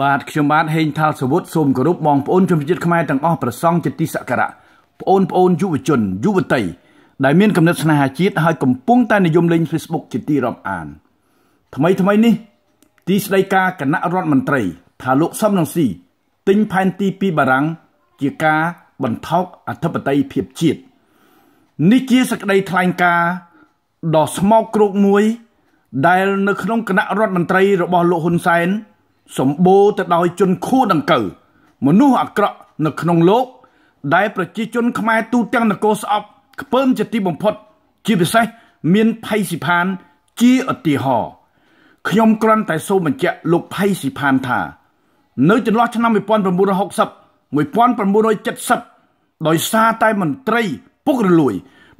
បាទខ្ញុំបាទហេងថាលសវុតសូមគោរពបងប្អូនជនជាតិខ្មែរទាំងអស់ប្រសង់ជាទីសក្ការៈប្អូនប្អូនយុវជនយុវតីដែលមានគំនិតស្នេហាជាតិហើយកំពុងតែនិយមលេង Facebook ជាទីរាប់អានថ្មីថ្មីនេះទីស្តីការគណៈរដ្ឋមន្ត្រីថាលោកសំរងស៊ីទិញផែនទីពីបារាំងជាការបន្ថោកអធិបតេយ្យភាពជាតិនេះជាសក្តីថ្លែងការណ៍ដ៏ស្មោកគ្រោកមួយ ដែលនៅក្នុងគណៈរដ្ឋមន្ត្រីរបស់លោកហ៊ុនសែនសម្បូរទៅដោយជនខួរដង្កូវមនុស្សអាក្រក់នៅក្នុងលោកដែលប្រជាជនខ្មែរទូទាំងនគរស្អប់ខ្ពើមជាទីបំផុត ជាពិសេសមានផៃស៊ីផានជាឧទាហរណ៍ខ្ញុំគ្រាន់តែសូមបញ្ជាក់លោកផៃស៊ីផានថា នៅចន្លោះឆ្នាំ1960 1970ដោយសារតែមន្ត្រី ពុករលួយ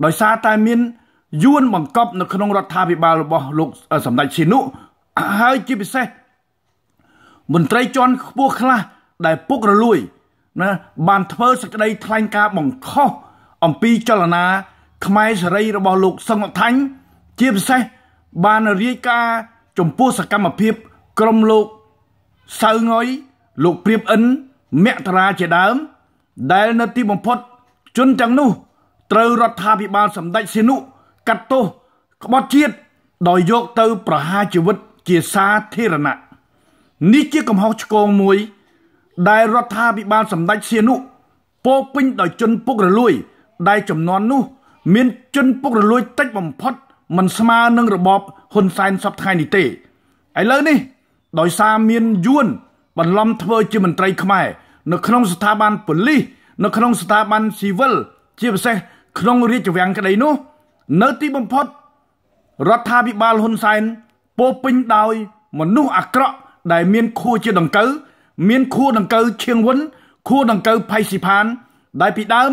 ដោយសារតែមានយួនបង្កប់នៅក្នុងរដ្ឋាភិបាលរបស់លោក សម្ដេចស៊ីនុហើយជាពិសេសមន្ត្រីជាន់ខ្ពស់ខ្លះ ដែលពុករលួយណាបានធ្វើសេចក្តីថ្លែងការណ៍បង្ខុសអំពីចលនាខ្មែរសេរីរបស់លោកសឹងអថាញ់ជាពិសេស បានរាយការណ៍ចំពោះសកម្មភាព ក្រុមលោកសៅងុយលោកព្រៀបអិនមក្តរាជាដើម ដែលនៅទីបំផុតជនទាំងនោះ ត្រូវរដ្ឋាភិបាលសម្ដេចសៀនុកាត់ទោសក្បត់ជាតិដោយយកទៅ ប្រហារជីវិតជាសាធារណៈនេះជាកំហុសឆ្គងមួយដែលរដ្ឋាភិបាលសម្ដេចសៀនុពោពេញដោយជនពុករលួយ ដែលចំនួននោះ មាន ជនពុករលួយ តិចបំផុតមិនស្មើនឹងរបបហ៊ុនសែនសពថ្ងៃនេះទេឥឡូវនេះដោយសារមានយួន បន្លំធ្វើ ជាមន្ត្រីខ្មែរនៅក្នុងស្ថាប័នប៉ូលីសនៅក្នុងស្ថាប័នស៊ីវិលជាពិសេស ក្នុងរាជវាំងក្តីនោះ នៅទីបំផុតរដ្ឋាភិបាលហ៊ុនសែនពោពេញដោយមនុស្សអាក្រក់ដែលមានខួរជាដង្កូវមានខួរដង្កូវឈៀងវុន ខួរដង្កូវផៃស៊ីផាន ដែលពីដើម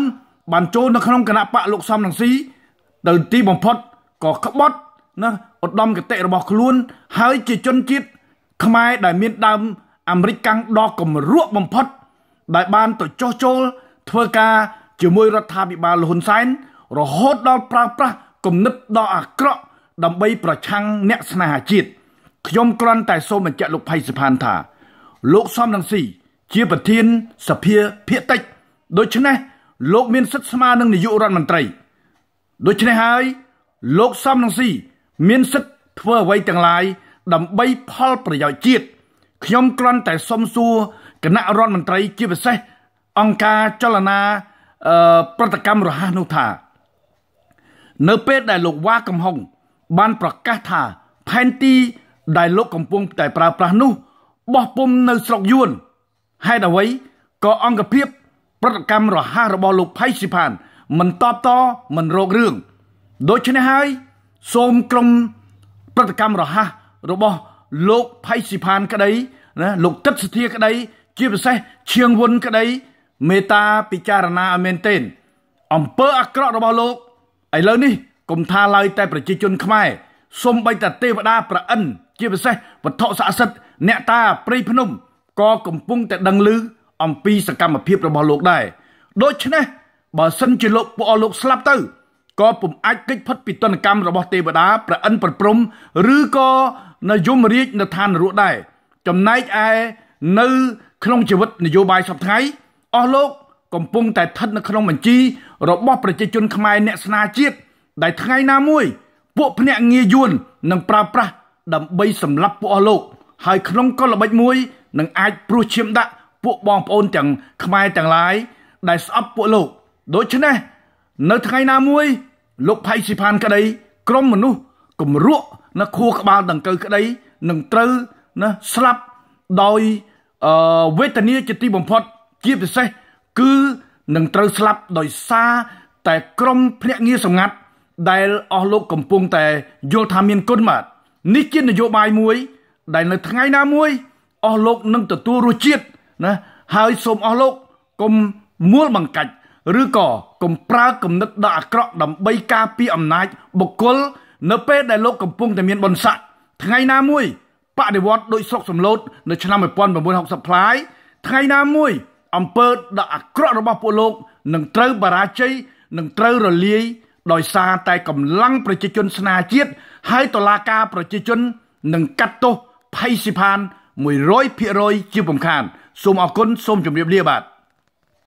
បានចូលនៅក្នុងគណៈបកលោកសំរងស៊ីទៅទីបំផុតក៏ក្បត់ណាឧត្តមគតិរបស់ខ្លួន ហើយជាជនជាតិខ្មែរដែលមានដើមអាមេរិកកាំងដ៏គំរក់បំផុត ដែលបានទៅចោះចូល ធ្វើការ ជាមួយរដ្ឋាភិបាលលហ៊ុនសែនរហូតដល់ប្រើប្រាស់គំនិតដ៏អាក្រក់ដើម្បីប្រឆាំងអ្នកស្នេហាជាតិ។ខ្ញុំគ្រាន់តែសូមបញ្ជាក់លោកផៃសិផានថាលោកសំរងស៊ីជាប្រធានសភាភាគតិច ដូច្នេះលោក មានសិទ្ធិស្មើនឹងនាយករដ្ឋមន្ត្រី ដូច្នេះហើយ លោកសំរងស៊ីមានសិទ្ធិធ្វើអ្វីទាំងឡាយ ដើម្បីផលប្រយោជន៍ជាតិខ្ញុំគ្រាន់តែសុំសួរគណៈរដ្ឋមន្ត្រីជាពិសេស អង្គការចលនាប្រតិកម្មរហ័សនោះថា នៅពេលដែលលោកវ៉ាកំហុង បានប្រកាសថាផែនទីដែលលោកកំពុងតែប្រើប្រាស់នោះបោះពុំនៅស្រុកយួនហេតុអ្វីក៏អង្គភាព ប្រតិកម្មរហ័សរបស់លោកផៃស៊ីផាន មិនតបតមិនរោគរឿងដូច្នេះហើយសូមក្រុមប្រតិកម្មរហ័សរបស់លោកផៃស៊ីផានក្តីណាលោកទឹកសធាក្តីជាពិសេសឈៀងវុនក្តីមេត្តាពិចារណាឲ្យមែនទែនអំពើអាក្រក់របស់លោកឥឡូវនេះកុំថាឡើយ តែប្រជាជនខ្មែរសូម្បីតែទេវតាប្រអិនជាពិសេសវត្ថុស័ក្តិសិទ្ធិអ្នកតាព្រៃភ្នំក៏កំពុងតែដឹងឮអំពីសកម្មភាពរបស់លោកដែរដូច្នេះបើសិនជាលោកពួកលោកស្លាប់ទៅក៏ពុំអាចកិច្ចផុតពីទណ្ឌកម្មរបស់ទេវតាប្រអិនប្រព្រំឬក៏នយមរាជនៅឋាននរកដែរចំណែកឯនៅក្នុងជីវិតនយោបាយសពថ្ងៃអស់លោកកំពុងតែស្ថិតនៅក្នុងបញ្ជីរបស់ប្រជាជនខ្មែរអ្នកស្នាជាតិដែលថ្ងៃណាមួយពួកភ្នាក់ងារយួននឹងប្រើប្រាស់ដើម្បីសម្លាប់ពួកអស់លោកហើយក្នុងកលល្បិចមួយនឹងអាចព្រោះឈាមដាក់ពួកបងប្អូនទាំងខ្មែរទាំងឡាយដែលស្អប់ពួកលោកដូច្នេះនៅថ្ងៃណាមួយ លោកផៃស៊ីផានក្តីក្រុមមនុស្សគំរក់នៅខួរក្បាលដង្កូវក្តីនឹងត្រូវណាស្លាប់ដោយអឺវេទនាជាទីបំផុត ជាពិសេស គឺនឹងត្រូវស្លាប់ដោយសារតែក្រុមភ្នាក់ងារសម្ងាត់ដែលអស់លោកកំពុងតែយល់ថាមានគុណបាទនេះជានយោបាយមួយដែលនៅថ្ងៃណាមួយអស់លោកនឹងទទួលរសជាតិណាហើយសូមអស់លោកកុំមួលបង្កាច់ឬក៏កុំប្រើគំនិតដាក់អាក្រក់ដើម្បីការពារអំណាចបុគ្គល នៅពេលដែលលោកកំពុងតែមានបុណ្យស័ក្តិថ្ងៃណាមួយបដិវត្តដោយស្រុកសំឡូតនៅឆ្នាំ1960ផ្លាយថ្ងៃណាមួយ អំពើដាក់អាក្រក់របស់ពួកលោកនឹងត្រូវបរាជ័យនឹងត្រូវរលាយ ដោយសារតែកម្លាំងប្រជាជនស្នាជាតិហើយតុលាការប្រជាជននឹងកាត់ទោសផៃស៊ីផាន100%ជាពំខានសូមអរគុណសូមជម្រាបលាបាទ